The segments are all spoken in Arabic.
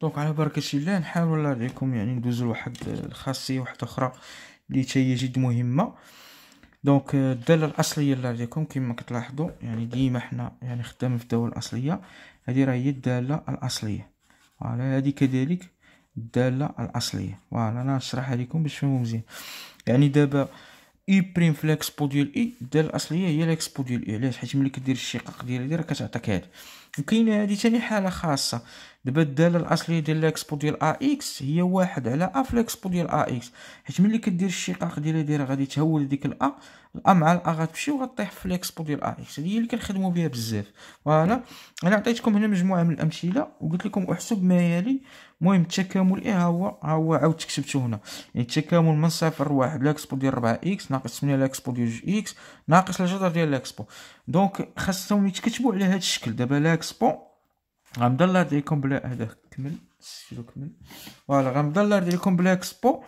دونك على بركه الله نحاول عليكم يعني ندوزو لواحد الخاصيه واحده اخرى لي تاهي جد مهمه دونك الداله الاصليه الله عليكم كيما كتلاحظو يعني ديما حنا يعني خدامين في الداله الاصليه هادي راهي الداله الاصليه فوالا هادي كذلك الداله الاصليه فوالا انا نشرحها ليكم باش تفهمو مزيان يعني دابا اي بريم في الاكسبو ديال اي e، الداله الاصليه هي الاكسبو ديال اي e. علاش حيت ملي كدير الشقاق ديال هادي راه كتعطيك هادي وكاينه هادي تاني حاله خاصه دابا الداله الاصليه ديال الاكسبو ديال ا اكس هي واحد على ا في الاكسبو ديال ا اكس حيت ملي كدير الشقاق ديالها دايره غادي تهول ديك الا الا مع الا غتمشي وغطيح في الاكسبو ديال ا اكس هذه هي اللي كنخدموا بها بزاف فوالا انا عطيتكم هنا مجموعه من الامثله وقلت لكم احسب ما يلي المهم التكامل ايه ها هو ها هو عاود كتبته هنا يعني التكامل من صفر واحد الاكسبو ديال 4 اكس ناقص 8 الاكسبو ديال 2 اكس ناقص الجذر ديال الاكسبو دونك خاصهم يتكتبوا على هذا الشكل دابا اكسبو ليكسبو غنضل لكم بلا هذا كمل سيرو كمل فوالا غنضل لكم بلا اكسبو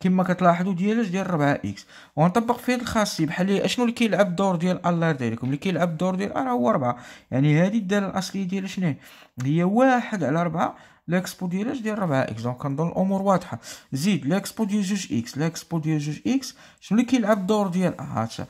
كما كتلاحظوا ديال اش ديال 4 اكس ونطبق فيه الخاصيه بحال اشنو اللي كيلعب الدور ديال الله دايركم اللي كيلعب الدور ديال راه هو 4 يعني هذه الداله الاصليه ديال شنو هي واحد على 4 ليكسبو اش ديال 4 اكس دونك كنظن الامور واضحه زيد ليكسبو ديال 2 اكس ليكسبو ديال 2 اكس شنو اللي كيلعب الدور ديال هاتا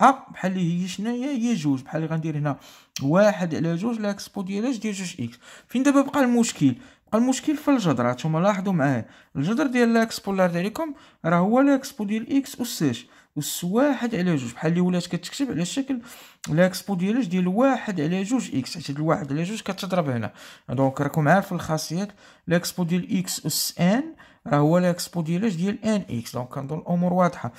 ا بحال اللي هي شناهي هي جوج بحال اللي غندير هنا واحد على جوج لاكسبو ديالاش ديال جوج اكس فين دابا بقى المشكل بقى المشكل في الجذر هانتوما لاحظوا معايا الجذر ديال لاكسبو اللي عرض عليكم راه هو لاكسبو ديال اكس اش اس واحد على جوج بحال اللي ولات كتكتب على شكل لاكسبو ديالاش ديال واحد على جوج اكس حيت الواحد على جوج كتضرب هنا دونك راكم عارف الخاصيات لاكسبو ديال اكس اس ان راه هو ليكسبو ديالاش ديال ان اكس دونك كنظن الامور واضحه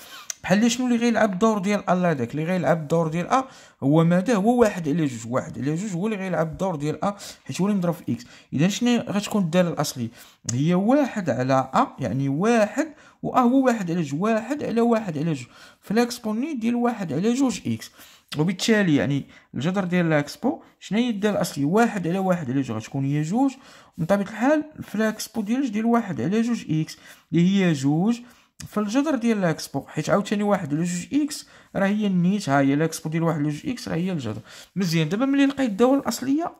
بحال شنو اللي غيلعب الدور ديال ا هذاك اللي غيلعب الدور ديال ا هو ماذا هو واحد على جوج واحد على جوج هو اللي غيلعب الدور ديال ا حيت هو اللي مضروب في اكس اذا شنو غتكون الداله الاصليه هي واحد على ا يعني واحد و ا هو واحد على جوج واحد على واحد على جوج فليكسبوني ديال واحد على جوج اكس وبالتالي يعني الجدر ديال لاكسبو شنو هي الدال الاصلي واحد على واحد على جوج غتكون هي جوج من طبيعه الحال في لاكسبو ديالج ديال واحد على جوج اكس اللي هي جوج في الجدر ديال لاكسبو حيت عاوتاني واحد على جوج اكس راه هي النيت ها هي لاكسبو ديال واحد على جوج اكس راه هي الجدر مزيان دابا ملي لقيت الدوله الاصليه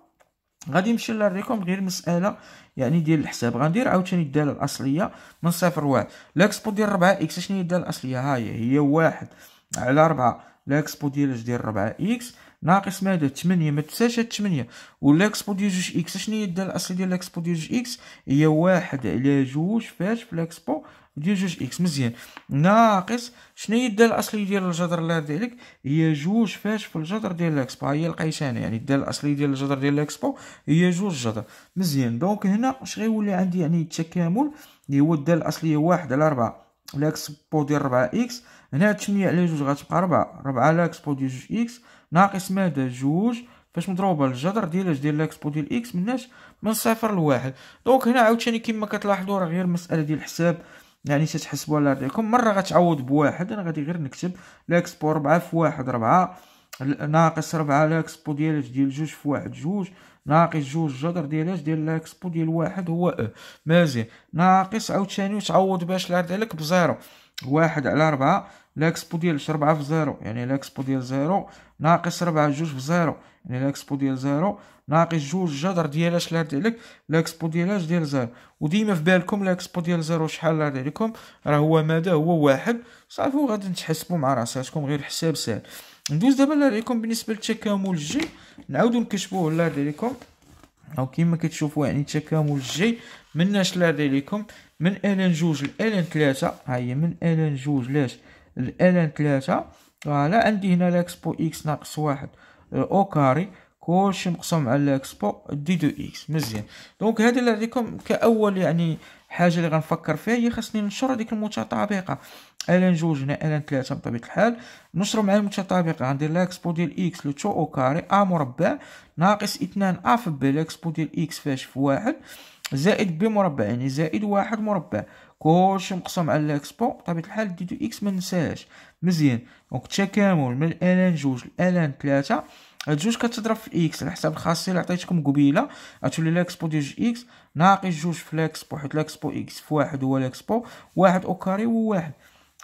غادي نمشي للريكوم غير مساله يعني ديال الحساب غندير عاوتاني الداله الاصليه من صفر واحد لاكسبو ديال 4 اكس شنو هي الداله الاصليه ها هي هي واحد على 4 لاكسبو ديال ديال 4 اكس ناقص ماذا 8 ما تنساش هاد 8 ولاكسبو ديال 2 اكس شنو هي الداله الاصليه ديال لاكسبو ديال 2 اكس هي واحد على جوج فاش في لاكسبو ديال جوج اكس مزيان ناقص شنو هي الداله الاصليه ديال الجذر الله يرضي عليك هي جوج فاش في الجذر ديال لاكسبو هي لقيتها انا يعني الداله الاصليه ديال الجذر ديال لاكسبو هي جوج جذر مزيان دونك هنا اش غيولي عندي يعني التكامل اللي هو الداله الاصليه واحد على ربعة لاكس بو ديال 4 اكس هنا 8 على جوج غتبقى 4 4 لاكس بو ديال جوج اكس ناقص ماذا جوج فاش مضروبه الجذر ديال ديال لاكس بو ديال اكس مناش من صفر لواحد دونك هنا عاوتاني كما كتلاحظوا راه غير مساله ديال الحساب يعني تتحسبوها على رضيكم مره غتعوض بواحد انا غادي غير نكتب لاكس بو 4 في 1 4 ناقص 4 لاكس بو ديال ديال جوج في 1 جوج ناقص جوج جذر ديال اش ديال الاكسبو ديال واحد هو او مزيان ناقص عاوتاني وتعوض باش العرض عليك بزيرو واحد على ربعة لاكسبو ديال ربعة في زيرو يعني لاكسبو ديال زيرو ناقص ربعة جوج في زيرو يعني لاكسبو ديال زيرو ناقص جوج جدر ديال اش لارد عليك لاكسبو ديال اش ديال زيرو وديما في بالكم لاكسبو ديال زيرو شحال لارد عليكم راه هو مدى هو واحد صافي وغادي نتحسبو مع راساتكم غير حساب ساهل ندوز دابا لارد عليكم بالنسبه للتكامل الجي نعاودو نكتبوه لارد عليكم او كيما كتشوفوا يعني التكامل الجي مناش لارد عليكم من الان جوج ان ثلاثة ها من من ان جوج لاش ان ثلاثة فوالا عندي هنا لاكسبو اكس ناقص واحد او كاري كلشي مقسوم على لاكسبو دي دو اكس مزيان دونك هذا اللي عليكم كاول يعني حاجه اللي غنفكر فيها هي خاصني ننشر هذيك المتطابقه ان جوج هنا ان ثلاثة بطبيعه الحال نشر مع المتطابقه غندير لاكسبو ديال اكس لو او كاري ا مربع ناقص اثنان ا في بي لاكسبو ديال اكس فاش في واحد زائد بي مربع يعني زائد واحد مربع كلشي مقسم على الاكسبو بطبيعه الحال ديتو اكس ما ننساهاش مزيان دونك التكامل من الان جوج الان ثلاثه هاد جوج كتضرب في اكس على حساب الخاصيه اللي عطيتكم قبيله غتولي لاكسبو ديال اكس ناقص جوج في لاكسبو حيت لاكسبو اكس في واحد هو لاكسبو واحد او كاري هو واحد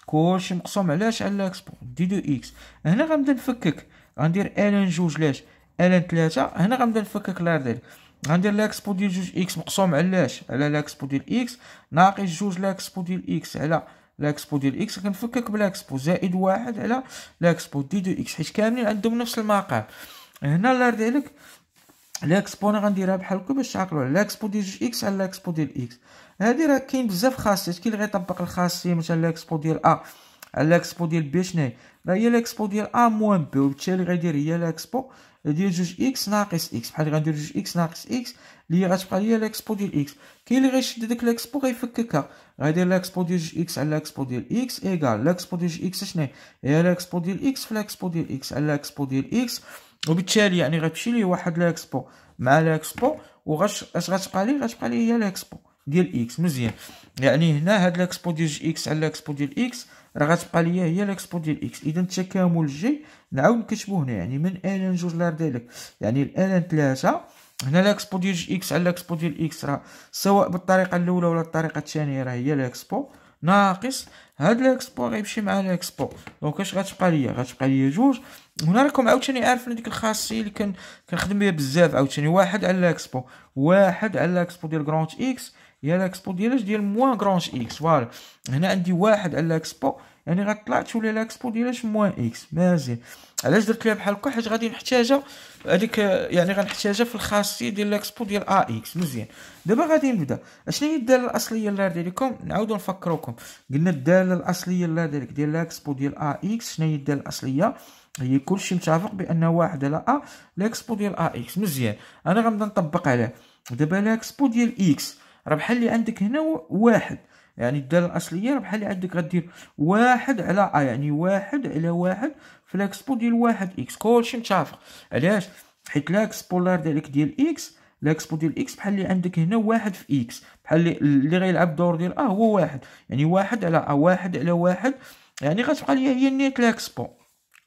كلشي مقسوم علاش على لاكسبو ديتو اكس هنا غنبدا نفكك غندير الان جوج لاش الان ثلاثه هنا غنبدا نفكك لا غندير لاكسبو ديال جوج اكس مقسوم على علاش على لاكسبو ديال اكس ناقص جوج لاكسبو ديال اكس على لاكسبو ديال اكس كنفكك بلاكسبو زائد واحد على لاكسبو دي دو اكس حيت كاملين عندهم نفس المقام هنا الله يرضي عليك لاكسبو انا غنديرها بحال هكا باش تعقلوا على لاكسبو ديال جوج اكس على لاكسبو ديال اكس هادي راه كاين بزاف خاصيات كاين اللي غيطبق الخاصيه مثلا لاكسبو ديال ا على الاكسبو ديال بي شناهي راه هي الاكسبو ديال ا موان بي وبالتالي غيدير هي الاكسبو ديال جوج اكس ناقص اكس بحال غندير جوج اكس ناقص اكس اللي غتبقى هي الاكسبو ديال اكس كاين اللي غيشد داك الاكسبو غيفككها غيدير الاكسبو ديال جوج اكس على الاكسبو ديال اكس ايكال الاكسبو ديال جوج اكس شناهي هي الاكسبو ديال اكس في الاكسبو ديال اكس على الاكسبو ديال اكس وبالتالي يعني غتمشي ليه واحد الاكسبو مع الاكسبو وغاش اش غتبقى ليه غتبقى ليه هي الاكسبو ديال اكس مزيان يعني هنا هاد الاكسبو ديال جوج اكس على الاكسبو ديال اكس راه غتبقى ليا هي ليكسبو ديال اكس اذا التكامل الجي نعاود نكتبو هنا يعني من ان جوج ديالك يعني ان ثلاثة هنا ليكسبو ديال اكس على ليكسبو ديال اكس راه سواء بالطريقه الاولى ولا الطريقه الثانيه راه هي ليكسبو ناقص هاد ليكسبو غيمشي مع ليكسبو دونك اش غتبقى ليا غتبقى ليا جوج هنا راكم عاوتاني عارفين ديك الخاصيه اللي كنخدم بها بزاف عاوتاني واحد على ليكسبو واحد على ليكسبو ديال كرونت اكس هي لاكسبو ديالاش ديال موان كرونش اكس فوالا هنا عندي واحد على لاكسبو يعني غطلع تولي لاكسبو ديالاش موان اكس مزيان علاش درت ليها بحال هكا حيت غادي نحتاجها هذيك يعني غنحتاجها في الخاصيه ديال لاكسبو ديال ا اكس مزيان دابا غادي نبدا اشنو هي الداله الاصليه اللي ديالكم نعاودو نفكروكم قلنا الداله الاصليه اللي ديالك ديال لاكسبو ديال ا اكس شنو هي الداله الاصليه هي كلشي متفق بان واحد على ا لاكسبو ديال ا اكس مزيان انا غنبدا نطبق عليه دابا لاكسبو ديال اكس راه بحال اللي عندك هنا واحد يعني الدالة الأصلية راه بحال اللي عندك غدير واحد على أ آه، يعني واحد على واحد في لاكسبو ديال واحد إكس كلشي متافق علاش حيت لاكس بولار ديالك ديال إكس لاكسبو ديال إكس بحال اللي عندك هنا واحد في إكس بحال اللي غيلعب دور ديال أ آه، هو واحد يعني واحد على أ آه، واحد على واحد يعني غتبقى ليا هي نيت لاكسبو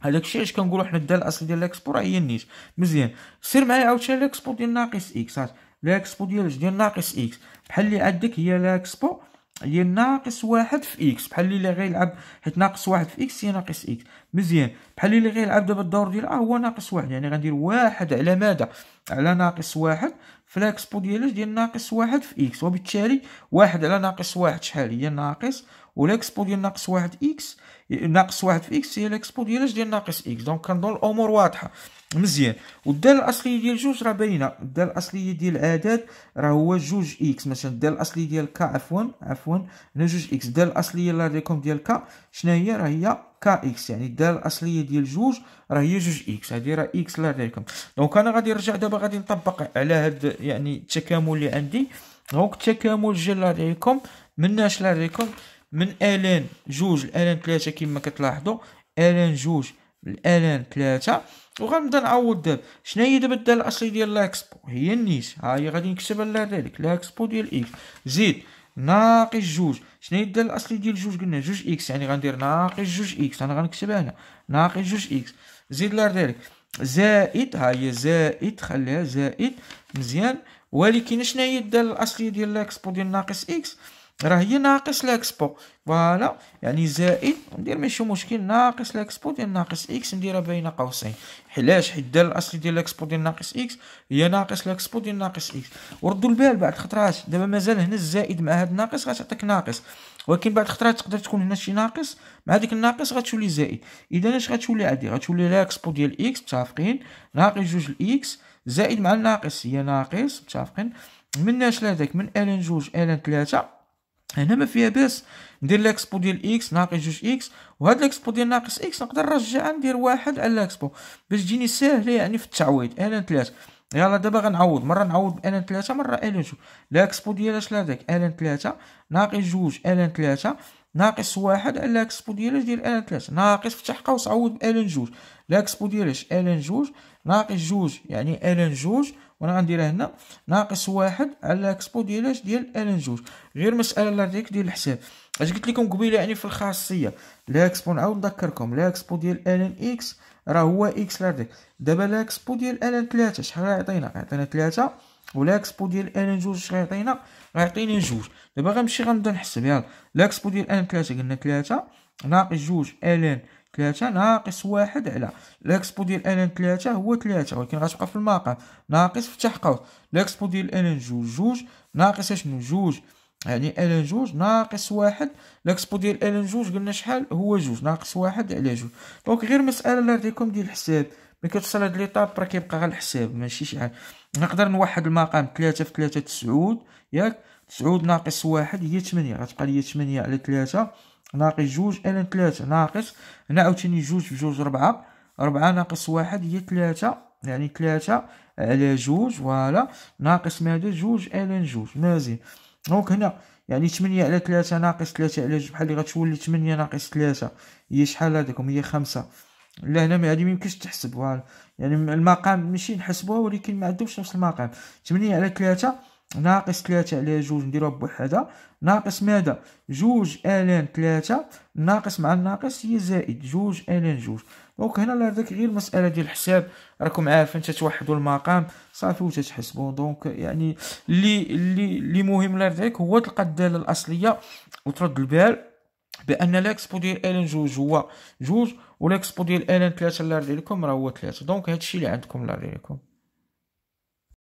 هذاك الشيء علاش كنقولوا حنا الدال الاصليه ديال لاكسبو راه هي النيت مزيان سير معايا عاوتاني لاكسبو ديال ناقص اكس لاكسبو ديال اش ديال ناقص اكس بحال اللي عندك هي لاكسبو هي ناقص واحد في اكس بحال اللي غيلعب حيت ناقص واحد في اكس هي ناقص اكس مزيان بحال اللي غيلعب دابا الدور ديال ا هو ناقص واحد يعني غندير واحد على ماذا على ناقص واحد في لاكسبو ديال اش ديال ناقص واحد في اكس وبالتالي واحد على ناقص واحد شحال هي ناقص ولاكسبو ديال ناقص واحد اكس ناقص واحد في اكس هي ليكسبونياج ديال ناقص اكس دونك كنظن الامور واضحه مزيان والداله الاصليه ديال جوج راه باينه الداله الاصليه ديال العدد راه هو جوج اكس مثلا الداله الاصليه ديال كا عفوا عفوا هنا جوج اكس الداله الاصليه لا ريكوم ديال كا شنو هي راه هي كا اكس يعني الداله الاصليه ديال جوج راه هي جوج اكس هذه راه اكس لا ريكوم دونك انا غادي نرجع دابا غادي نطبق على هاد يعني التكامل اللي عندي دونك التكامل جل لا ريكوم مناش لا ريكوم من الان جوج الان ثلاثه كما كتلاحظوا الان جوج الان ثلاثه وغنبدا نعوض دابا شنو هي دابا الداله الاصلي ديال لاكسبو هي النيس ها هي غادي نكتبها على ذلك لاكسبو ديال اكس زيد ناقص جوج شنو هي الداله الاصلي ديال جوج قلنا جوج اكس يعني غندير ناقص جوج اكس انا غنكتبها هنا ناقص جوج اكس زيد على ذلك زائد ها هي زائد خليها زائد مزيان ولكن شنو هي الداله الاصليه ديال لاكسبو ديال ناقص اكس راه هي ناقص لاكسبو فوالا يعني زائد ندير ماشي مشكل ناقص لاكسبو ديال ناقص اكس نديرها بين قوسين علاش حيت الدال الاصلي ديال لاكسبو ديال ناقص اكس هي ناقص لاكسبو ديال ناقص اكس وردوا البال بعد خطرات دابا مازال هنا الزائد مع هاد الناقص غتعطيك ناقص ولكن بعد خطرات تقدر تكون هنا شي ناقص مع هذيك الناقص غتولي زائد اذا اش غتولي عادي غتولي لاكسبو ديال اكس متفقين ناقص جوج الاكس زائد مع الناقص هي ناقص متفقين مناش لهذاك من ال جوج ال ثلاثه هنا ما فيها باس ندير لاكسبو ديال اكس ناقص جوج اكس وهاد لاكسبو ديال ناقص اكس نقدر نرجعها ندير واحد على لاكسبو باش تجيني ساهله يعني في التعويض انا ثلاثة يلا دابا غنعوض مره نعوض ان ثلاثة مره الان جوج ليكسبو ديالها شحال هذاك الان ثلاثة ناقص جوج الان ثلاثة ناقص واحد على ديال اش ديال الان ثلاثة ناقص فتح قوس عوض بالان جوج ليكسبو ديالها الان جوج ناقص جوج يعني الان جوج وانا غنديرها هنا ناقص واحد على اكسبو ديال اش ديال الان جوج غير مساله لا ديك ديال الحساب اش قلت لكم قبيله يعني في الخاصيه لا اكسبو نعاود نذكركم لا اكسبو ديال الان اكس راه هو اكس لارديك دابا لا اكسبو ديال الان 3 شحال غيعطينا غيعطينا 3 والاكسبو ديال ان جوج شحال غيعطينا غيعطيني جوج دابا غنمشي غنبدا نحسب يلاه لاكسبو ديال ان 3 قلنا 3 ناقص جوج الان 3 ناقص واحد على ليكسبو ديال ان ان 3 هو 3 ولكن غتبقى في المقام ناقص فتح قوس ليكسبو ديال ان ان جوج جوج ناقص اشنو جوج يعني ان ان جوج ناقص واحد ليكسبو ديال ان ان جوج قلنا شحال هو جوج ناقص واحد على جوج دونك غير مسألة اللي ديال الحساب ملي كتوصل هاد ليطاب راه كيبقى غير الحساب ماشي شي حاجه نقدر نوحد المقام 3 في 3 تسعود ياك تسعود ناقص واحد هي 8 غتبقى لي 8 على 3 ناقص جوج انا ثلاثة ناقص هنا عاوتاني جوج في جوج ربعة ربعة ناقص واحد هي ثلاثة يعني ثلاثة على جوج فوالا ناقص ماذا جوج الان جوج مزيان دونك هنا يعني ثمانية على ثلاثة ناقص ثلاثة على جوج بحال لي غتولي ثمانية ناقص ثلاثة هي شحال هذاكم هي خمسة لا هنا ما ميمكنش تحسب فوالا يعني المقام ماشي نحسبوها ولكن ما عندهمش نفس المقام ثمانية على ثلاثة ناقص ثلاثة على جوج نديروها بوحدها ناقص ماذا جوج الان ثلاثة ناقص مع الناقص هي زائد جوج الان جوج دونك هنا هذاك غير مسألة ديال الحساب راكم عارفين تتوحدو المقام صافي وتتحسبوا دونك يعني اللي اللي اللي مهم لذلك هو تلقى الدالة الأصلية وترد البال بان ليكسبو ديال الان جوج هو جوج وليكسبو ديال الان ثلاثة الله يرضي عليكم راه هو ثلاثة دونك هادشي اللي عندكم الله يرضي عليكم